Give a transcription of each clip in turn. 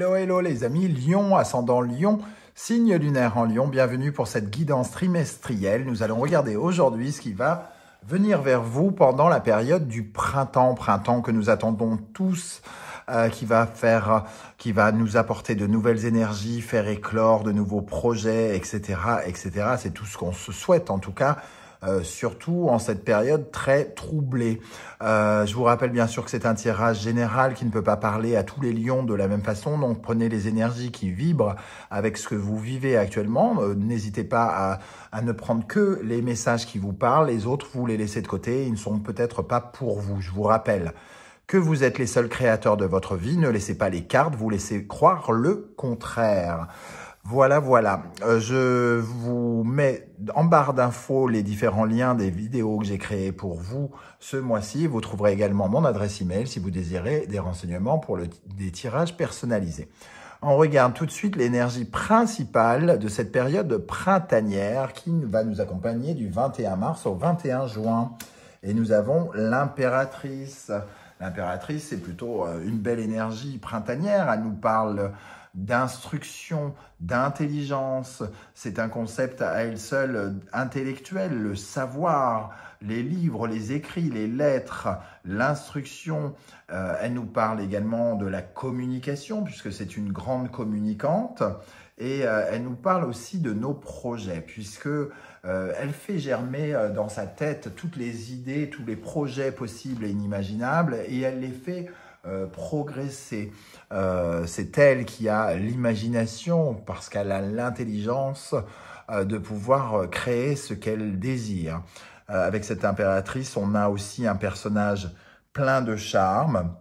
Hello, hello les amis, Lion, ascendant Lion, signe lunaire en Lion, bienvenue pour cette guidance trimestrielle. Nous allons regarder aujourd'hui ce qui va venir vers vous pendant la période du printemps, printemps que nous attendons tous, euh, qui va faire, qui va nous apporter de nouvelles énergies, faire éclore de nouveaux projets, etc., etc. C'est tout ce qu'on se souhaite en tout cas. Euh, surtout en cette période très troublée. Euh, je vous rappelle bien sûr que c'est un tirage général qui ne peut pas parler à tous les lions de la même façon, donc prenez les énergies qui vibrent avec ce que vous vivez actuellement. Euh, n'hésitez pas à, à, ne prendre que les messages qui vous parlent, les autres vous les laissez de côté, ils ne sont peut-être pas pour vous, je vous rappelle que vous êtes les seuls créateurs de votre vie, ne laissez pas les cartes vous laissez croire le contraire. Voilà, voilà. Euh, je vous mets en barre d'infos les différents liens des vidéos que j'ai créées pour vous ce mois-ci. Vous trouverez également mon adresse email si vous désirez des renseignements pour le, des tirages personnalisés. On regarde tout de suite l'énergie principale de cette période printanière qui va nous accompagner du 21 mars au 21 juin. Et nous avons l'impératrice. L'impératrice, c'est plutôt euh, une belle énergie printanière. Elle nous parle d'instruction, d'intelligence. C'est un concept à elle seule euh, intellectuel, le savoir, les livres, les écrits, les lettres, l'instruction. Euh, elle nous parle également de la communication, puisque c'est une grande communicante. Et euh, elle nous parle aussi de nos projets, puisque elle fait germer dans sa tête toutes les idées, tous les projets possibles et inimaginables, et elle les fait euh, progresser. Euh, c'est elle qui a l'imagination parce qu'elle a l'intelligence euh, de pouvoir créer ce qu'elle désire. avec cette impératrice, on a aussi un personnage plein de charme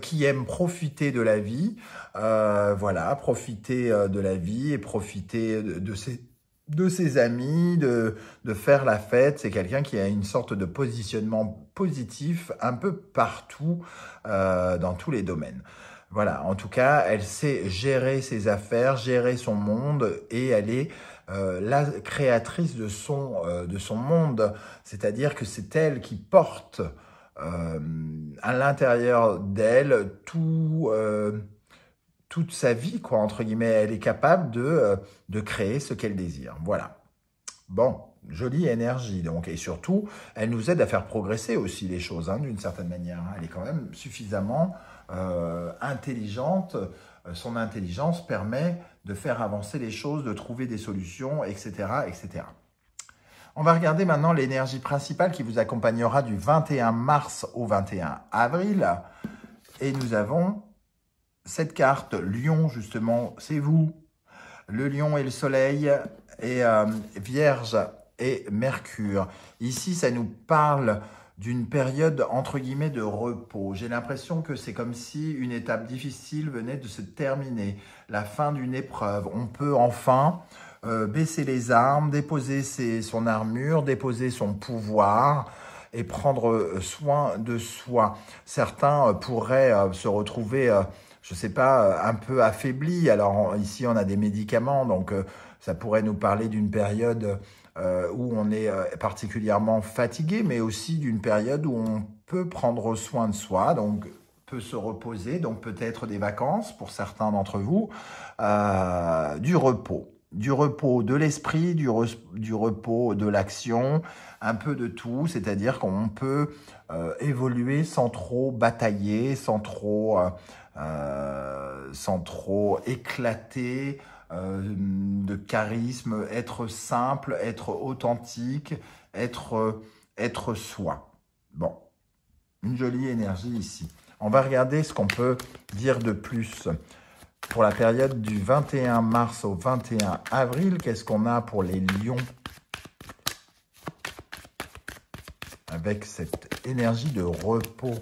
qui aime profiter de la vie, voilà, profiter de la vie et profiter de ses de ses amis, de, de faire la fête. C'est quelqu'un qui a une sorte de positionnement positif un peu partout euh, dans tous les domaines. Voilà, en tout cas, elle sait gérer ses affaires, gérer son monde et elle est euh, la créatrice de son, euh, de son monde. C'est-à-dire que c'est elle qui porte à l'intérieur d'elle tout toute sa vie, quoi, entre guillemets. Elle est capable de, euh, de créer ce qu'elle désire. Voilà. Bon, jolie énergie. Donc, et surtout, elle nous aide à faire progresser aussi les choses, hein, d'une certaine manière. Elle est quand même suffisamment euh, intelligente. Son intelligence permet de faire avancer les choses, de trouver des solutions, etc., etc. On va regarder maintenant l'énergie principale qui vous accompagnera du 21 mars au 21 avril. Et nous avons cette carte, Lion justement, c'est vous. Le Lion et le Soleil et euh, Vierge et Mercure. Ici, ça nous parle d'une période entre guillemets de repos. J'ai l'impression que c'est comme si une étape difficile venait de se terminer, la fin d'une épreuve. On peut enfin euh, baisser les armes, déposer son armure, déposer son pouvoir et prendre euh, soin de soi. Certains pourraient se retrouver je sais pas, euh, un peu affaibli. Alors ici, on a des médicaments, donc euh, ça pourrait nous parler d'une période euh, où on est particulièrement fatigué, mais aussi d'une période où on peut prendre soin de soi, donc peut se reposer, donc peut-être des vacances pour certains d'entre vous, du repos du repos de l'esprit, du, repos de l'action, un peu de tout, c'est-à-dire qu'on peut euh, évoluer sans trop batailler, sans trop, euh, euh, sans trop éclater de charisme, être simple, être authentique, être, être soi. Bon, une jolie énergie ici. On va regarder ce qu'on peut dire de plus. Pour la période du 21 mars au 21 avril, qu'est-ce qu'on a pour les lions Avec cette énergie de repos.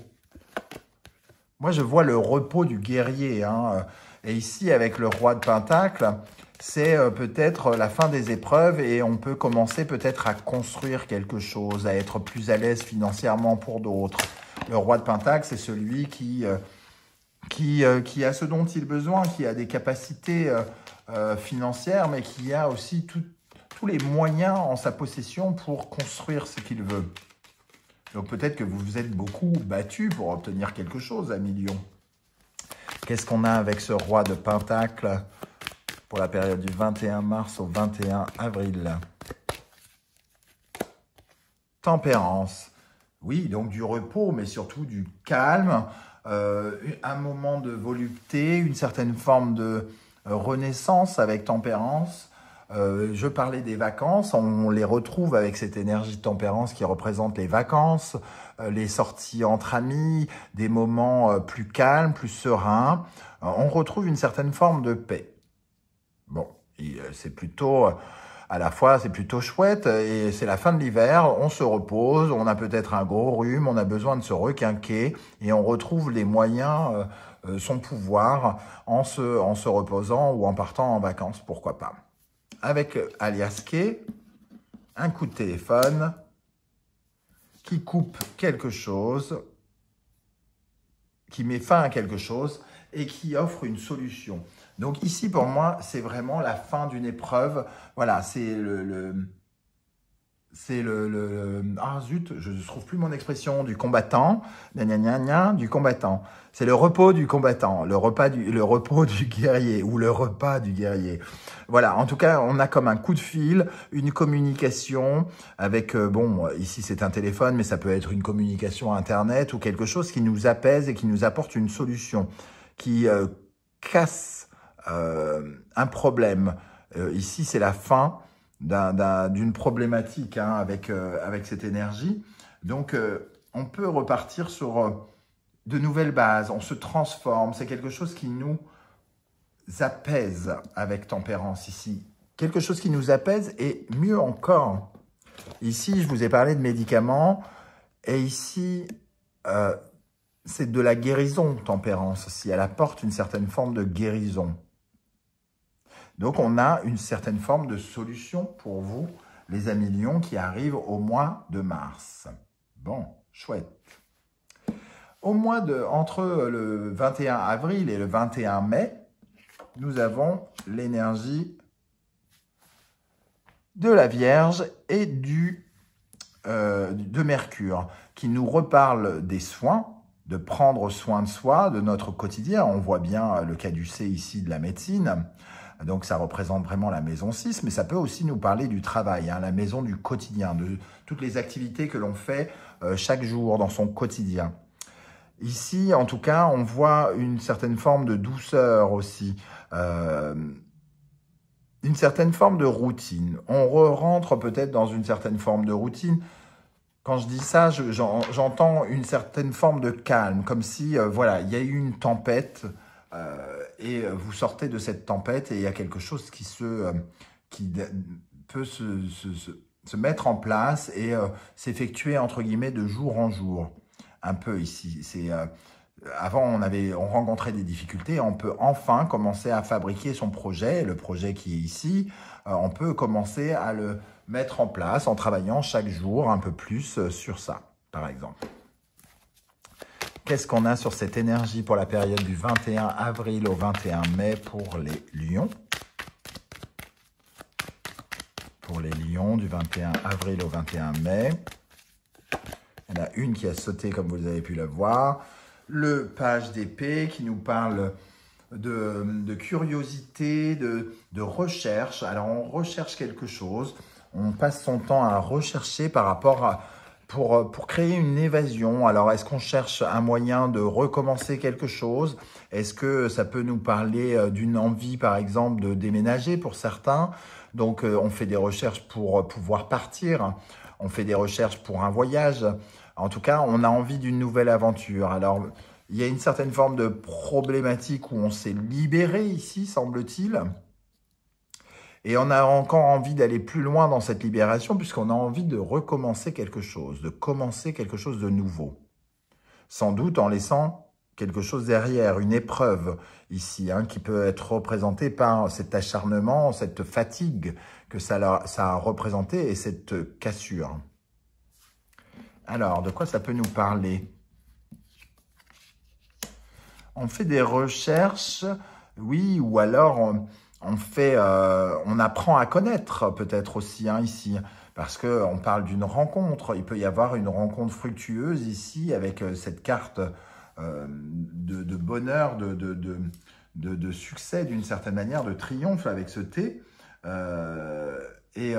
Moi, je vois le repos du guerrier. Hein, euh, et ici, avec le roi de Pentacle, c'est euh, peut-être euh, la fin des épreuves et on peut commencer peut-être à construire quelque chose, à être plus à l'aise financièrement pour d'autres. Le roi de Pentacle, c'est celui qui euh, qui, a ce dont il a besoin, qui a des capacités euh, euh, financières, mais qui a aussi tous les moyens en sa possession pour construire ce qu'il veut. Donc peut-être que vous vous êtes beaucoup battu pour obtenir quelque chose à million. Qu'est-ce qu'on a avec ce roi de Pentacle pour la période du 21 mars au 21 avril Tempérance. Oui, donc du repos, mais surtout du calme, euh, un moment de volupté, une certaine forme de euh, renaissance avec tempérance. Euh, je parlais des vacances, on les retrouve avec cette énergie de tempérance qui représente les vacances, les sorties entre amis, des moments plus calmes, plus sereins. on retrouve une certaine forme de paix. Bon, c'est plutôt à la fois, c'est plutôt chouette et c'est la fin de l'hiver, on se repose, on a peut-être un gros rhume, on a besoin de se requinquer et on retrouve les moyens, euh, euh, son pouvoir en se, reposant ou en partant en vacances, pourquoi pas. Avec euh, K, un coup de téléphone qui coupe quelque chose, qui met fin à quelque chose et qui offre une solution. Donc ici, pour moi, c'est vraiment la fin d'une épreuve. Voilà, c'est le... c'est le, Ah zut, je ne trouve plus mon expression du combattant. Gna, gna, gna, du combattant. C'est le repos du combattant, le, repas du, le repos du guerrier ou le repas du guerrier. Voilà, en tout cas, on a comme un coup de fil, une communication avec... Euh, bon, ici c'est un téléphone, mais ça peut être une communication Internet ou quelque chose qui nous apaise et qui nous apporte une solution, qui euh, casse euh, un problème. Euh, ici, c'est la fin d'une problématique hein, euh, avec, cette énergie. Donc, on peut repartir sur de nouvelles bases, on se transforme, c'est quelque chose qui nous apaise avec tempérance ici. Quelque chose qui nous apaise et mieux encore. Ici, je vous ai parlé de médicaments et ici, c'est de la guérison tempérance si Elle apporte une certaine forme de guérison. Donc on a une certaine forme de solution pour vous, les amis qui arrivent au mois de mars. Bon, chouette. Au mois de, entre le 21 avril et le 21 mai, nous avons l'énergie de la Vierge et du, euh, de Mercure, qui nous reparle des soins, de prendre soin de soi, de notre quotidien. On voit bien le C ici de la médecine. Donc ça représente vraiment la maison 6, mais ça peut aussi nous parler du travail, hein, la maison du quotidien, de toutes les activités que l'on fait euh, chaque jour dans son quotidien. Ici, en tout cas, on voit une certaine forme de douceur aussi, euh, une certaine forme de routine. On rentre peut-être dans une certaine forme de routine. Quand je dis ça, j'entends une certaine forme de calme, comme si, euh, voilà, il y a eu une tempête, euh, et euh, vous sortez de cette tempête et il y a quelque chose qui, se, euh, qui peut se, se, mettre en place et euh, s'effectuer entre guillemets de jour en jour. Un peu ici, c'est avant on avait on rencontrait des difficultés, on peut enfin commencer à fabriquer son projet, le projet qui est ici, on peut commencer à le mettre en place en travaillant chaque jour un peu plus sur ça, par exemple. Qu'est-ce qu'on a sur cette énergie pour la période du 21 avril au 21 mai pour les lions Pour les lions du 21 avril au 21 mai. Il y en a une qui a sauté comme vous avez pu la voir. Le page d'épée qui nous parle de, curiosité, de recherche. Alors on recherche quelque chose. On passe son temps à rechercher par rapport à euh, pour, créer une évasion. Alors, est-ce qu'on cherche un moyen de recommencer quelque chose Est-ce que ça peut nous parler euh, d'une envie, par exemple, de déménager pour certains Donc, euh, on fait des recherches pour pouvoir partir. On fait des recherches pour un voyage. En tout cas, on a envie d'une nouvelle aventure. Alors, il y a une certaine forme de problématique où on s'est libéré ici, semble-t-il. Et on a encore envie d'aller plus loin dans cette libération puisqu'on a envie de recommencer quelque chose, de commencer quelque chose de nouveau. Sans doute en laissant quelque chose derrière, une épreuve ici, hein, qui peut être représentée par cet acharnement, cette fatigue que ça, a représenté et cette cassure. Alors, de quoi ça peut nous parler On fait des recherches, oui, ou alors on fait, euh, on apprend à connaître peut-être aussi hein, ici, parce que on parle d'une rencontre. Il peut y avoir une rencontre fructueuse ici avec euh, cette carte euh, de, bonheur, de, succès d'une certaine manière, de triomphe avec ce thé et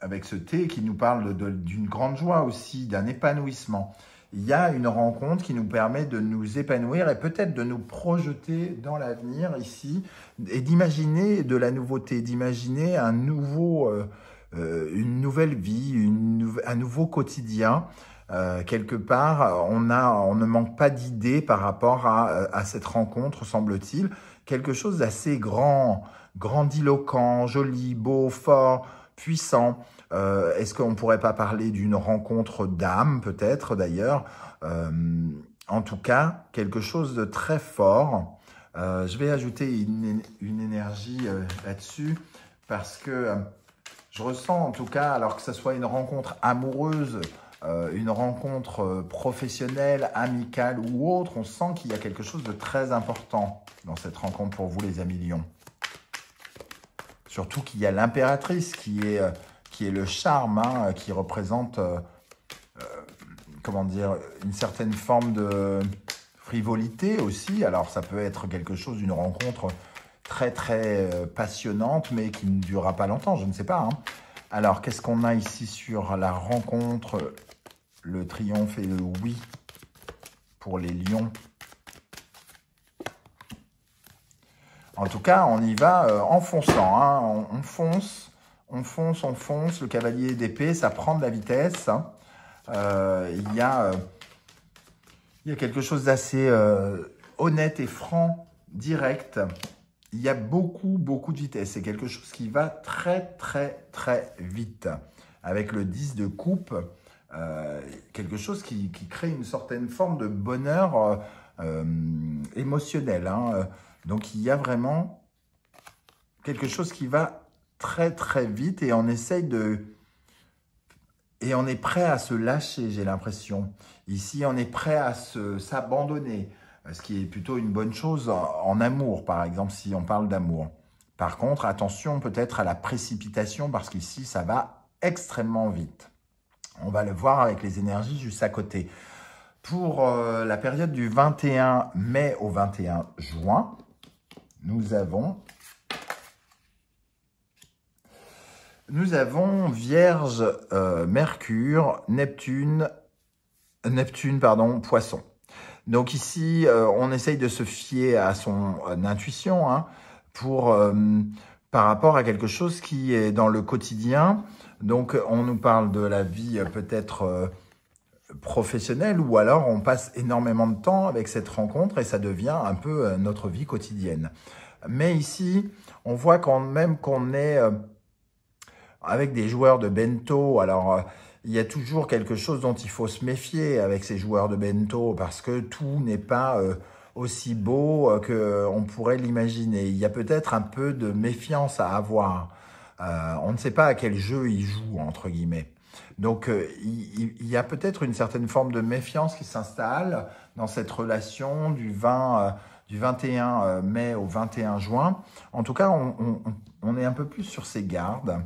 avec ce thé qui nous parle d'une grande joie aussi, d'un épanouissement il y a une rencontre qui nous permet de nous épanouir et peut-être de nous projeter dans l'avenir ici et d'imaginer de la nouveauté, d'imaginer un nouveau, euh, euh, une nouvelle vie, un nouveau quotidien. Euh, quelque part, on, a, on ne manque pas d'idées par rapport à cette rencontre, semble-t-il. Quelque chose d'assez grand, grandiloquent, joli, beau, fort, puissant. Euh, est-ce qu'on ne pourrait pas parler d'une rencontre d'âme, peut-être d'ailleurs euh, En tout cas, quelque chose de très fort. Euh, je vais ajouter une, énergie là-dessus parce que je ressens en tout cas, alors que ce soit une rencontre amoureuse, une rencontre professionnelle, amicale ou autre, on sent qu'il y a quelque chose de très important dans cette rencontre pour vous les amis lions. Surtout qu'il y a l'impératrice qui est qui est le charme, hein, euh, qui représente, euh, euh, comment dire, une certaine forme de frivolité aussi. Alors ça peut être quelque chose une rencontre très très passionnante, mais qui ne durera pas longtemps, je ne sais pas. Hein. Alors qu'est-ce qu'on a ici sur la rencontre, le triomphe et le oui pour les lions En tout cas, on y va en fonçant, hein. on fonce on fonce, on fonce, le cavalier d'épée, ça prend de la vitesse. Hein. Euh, il, y a, euh, il y quelque chose d'assez euh, honnête et franc, direct. Il y a beaucoup, beaucoup de vitesse. C'est quelque chose qui va très, très, très vite. Avec le 10 de coupe, quelque chose qui, crée une certaine forme de bonheur émotionnel. Hein. Donc il y a vraiment quelque chose qui va très très vite et on essaye de... Et on est prêt à se lâcher, j'ai l'impression. Ici, on est prêt à s'abandonner, ce qui est plutôt une bonne chose en, amour, par exemple, si on parle d'amour. Par contre, attention peut-être à la précipitation, parce qu'ici, ça va extrêmement vite. On va le voir avec les énergies juste à côté. Pour euh, la période du 21 mai au 21 juin, nous avons Nous avons Vierge, euh, Mercure, Neptune, Neptune, pardon, Poisson. Donc ici, euh, on essaye de se fier à son intuition hein, pour, euh, par rapport à quelque chose qui est dans le quotidien. Donc on nous parle de la vie peut-être professionnelle ou alors on passe énormément de temps avec cette rencontre et ça devient un peu notre vie quotidienne. Mais ici, on voit quand même qu'on est avec des joueurs de bento. Alors, euh, il y a toujours quelque chose dont il faut se méfier avec ces joueurs de bento parce que tout n'est pas euh, aussi beau euh, qu'on pourrait l'imaginer. Il y a peut-être un peu de méfiance à avoir. on ne sait pas à quel jeu il joue, entre guillemets. Donc il, y a peut-être une certaine forme de méfiance qui s'installe dans cette relation du, du 21 mai au 21 juin. En tout cas, on est un peu plus sur ses gardes.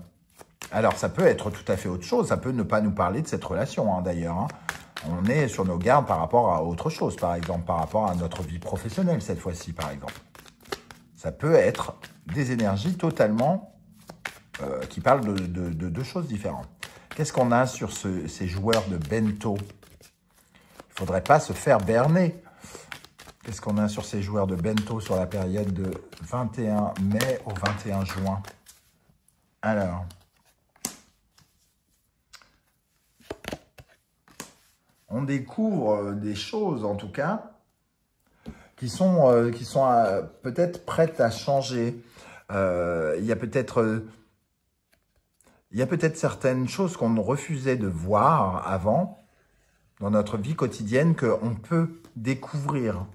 Alors, ça peut être tout à fait autre chose. Ça peut ne pas nous parler de cette relation, hein, d'ailleurs. Hein. On est sur nos gardes par rapport à autre chose, par exemple, par rapport à notre vie professionnelle, cette fois-ci, par exemple. Ça peut être des énergies totalement euh, qui parlent de deux choses différentes. Qu'est-ce qu'on a sur ces joueurs de bento Il faudrait pas se faire berner. Qu'est-ce qu'on a sur ces joueurs de bento sur la période de 21 mai au 21 juin Alors... on découvre euh, des choses, en tout cas, qui sont, euh, sont euh, peut-être prêtes à changer. Il peut-être... il y a peut-être certaines choses qu'on refusait de voir avant dans notre vie quotidienne qu'on peut découvrir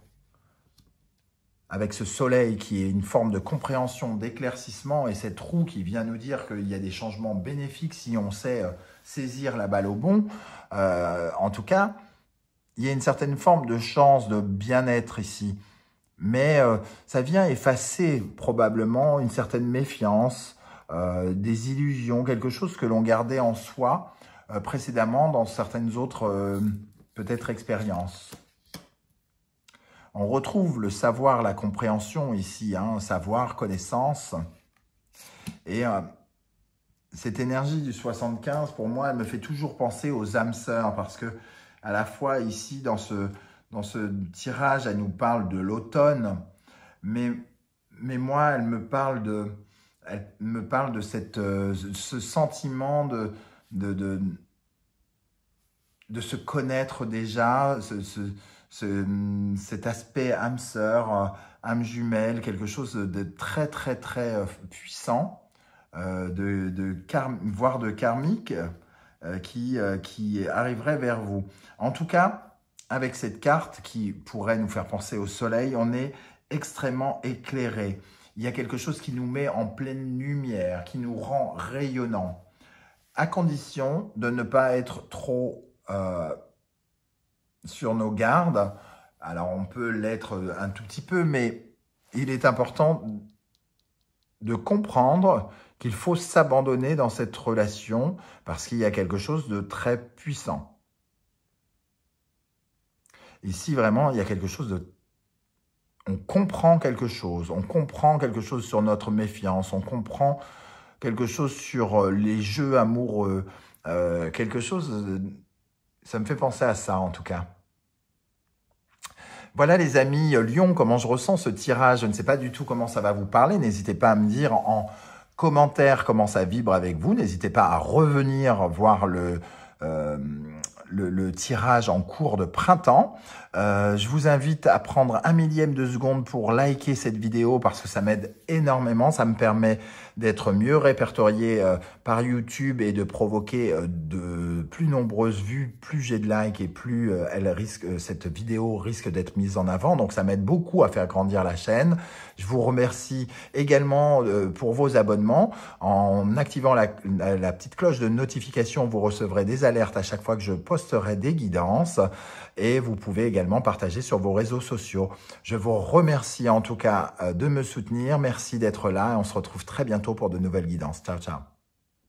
avec ce soleil qui est une forme de compréhension, d'éclaircissement et cette roue qui vient nous dire qu'il y a des changements bénéfiques si on sait saisir la balle au bon. Euh, en tout cas, il y a une certaine forme de chance de bien-être ici. Mais euh, ça vient effacer probablement une certaine méfiance, euh, des illusions, quelque chose que l'on gardait en soi précédemment dans certaines autres peut-être expériences. On retrouve le savoir, la compréhension ici, hein, savoir, connaissance. Et cette énergie du 75, pour moi, elle me fait toujours penser aux âmes sœurs parce que à la fois ici, dans ce, dans ce tirage, elle nous parle de l'automne, mais, moi, elle me parle de, me parle de euh, ce sentiment de, de, de, se connaître déjà, cet aspect âme sœur, euh, âme jumelle, quelque chose de très, très, très euh, puissant. Euh, de, voire de karmique euh, euh, qui, arriverait vers vous. En tout cas, avec cette carte qui pourrait nous faire penser au soleil, on est extrêmement éclairé. Il y a quelque chose qui nous met en pleine lumière, qui nous rend rayonnant, à condition de ne pas être trop sur nos gardes. Alors on peut l'être un tout petit peu, mais il est important de comprendre qu'il faut s'abandonner dans cette relation parce qu'il y a quelque chose de très puissant. Ici, vraiment, il y a quelque chose de... On comprend quelque chose, on comprend quelque chose sur notre méfiance, on comprend quelque chose sur euh, les jeux amoureux, euh, quelque chose... Euh, ça me fait penser à ça, en tout cas. Voilà les amis, Lyon, comment je ressens ce tirage. Je ne sais pas du tout comment ça va vous parler. N'hésitez pas à me dire en, Commentaire comment à vibrer avec vous. N'hésitez pas à revenir voir le, euh, le, tirage en cours de printemps. Euh, je vous invite à prendre un millième de seconde pour liker cette vidéo parce que ça m'aide énormément. Ça me permet d'être mieux répertorié euh, par YouTube et de provoquer euh, de plus nombreuses vues. Plus j'ai de likes et plus elle risque, cette vidéo risque d'être mise en avant. Donc ça m'aide beaucoup à faire grandir la chaîne. Je vous remercie également pour vos abonnements. En activant la petite cloche de notification, vous recevrez des alertes à chaque fois que je posterai des guidances et vous pouvez également partager sur vos réseaux sociaux. Je vous remercie en tout cas euh, de me soutenir. Merci d'être là et on se retrouve très bientôt pour de nouvelles guidances. Ciao, ciao.